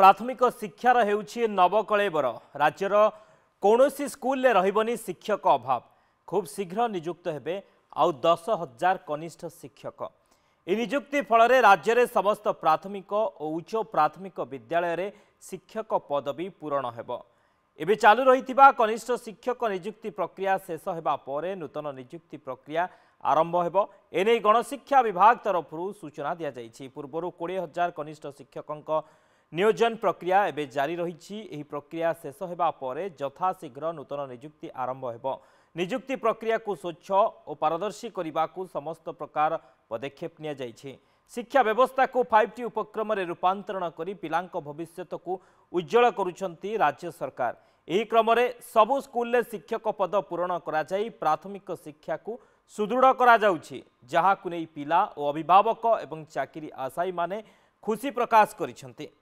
ପ୍ରାଥମିକ ଶିକ୍ଷାର ହେଉଛି ନବକଳେବର ରାଜ୍ୟର କୌଣସି ସ୍କୁଲରେ ରହିବନି ଶିକ୍ଷକ ଅଭାବ ଖୁବ୍ ଶୀଘ୍ର ନିଯୁକ୍ତ ହେବେ ଆଉ ଦଶ ହଜାର କନିଷ୍ଠ ଶିକ୍ଷକ ଏହି ନିଯୁକ୍ତି ଫଳରେ ରାଜ୍ୟରେ ସମସ୍ତ ପ୍ରାଥମିକ ଓ ଉଚ୍ଚ ପ୍ରାଥମିକ ବିଦ୍ୟାଳୟରେ ଶିକ୍ଷକ ପଦବୀ ପୂରଣ ହେବ ଏବେ ଚାଲୁ ରହିଥିବା କନିଷ୍ଠ ଶିକ୍ଷକ ନିଯୁକ୍ତି ପ୍ରକ୍ରିୟା ଶେଷ ହେବା ପରେ ନୂତନ ନିଯୁକ୍ତି ପ୍ରକ୍ରିୟା ଆରମ୍ଭ ହେବ ଏନେଇ ଗଣଶିକ୍ଷା ବିଭାଗ ତରଫରୁ ସୂଚନା ଦିଆଯାଇଛି ପୂର୍ବରୁ କୋଡ଼ିଏ ହଜାର କନିଷ୍ଠ ଶିକ୍ଷକଙ୍କ নিয়োজন প্রক্রিয়া এবে জারি রয়েছে এই প্রক্রিয়া শেষ হওয়া পরে যথাশীঘ্র নূতন নিযুক্তি আরম্ভ হব নিযুক্তি প্রক্রিয়াকে স্বচ্ছ ও পারদর্শী করা সমস্ত প্রকার পদক্ষেপ নিয়েছে শিক্ষা ব্যবস্থাকে ফাইভ টি উপক্রমে রূপান্তরণ করে পিলাঙ্ক ভবিষ্যতকু উজ্জ্বল করুচার রাজ্য সরকার এই ক্রমে সবু স্কুলে শিক্ষক পদ পূরণ করা প্রাথমিক শিক্ষাকে সুদৃঢ় করা যাচ্ছে যাহাকু নেই পিলা ও অভিভাবক এবং চাকরি আশায়ী মানে খুশি প্রকাশ করেছেন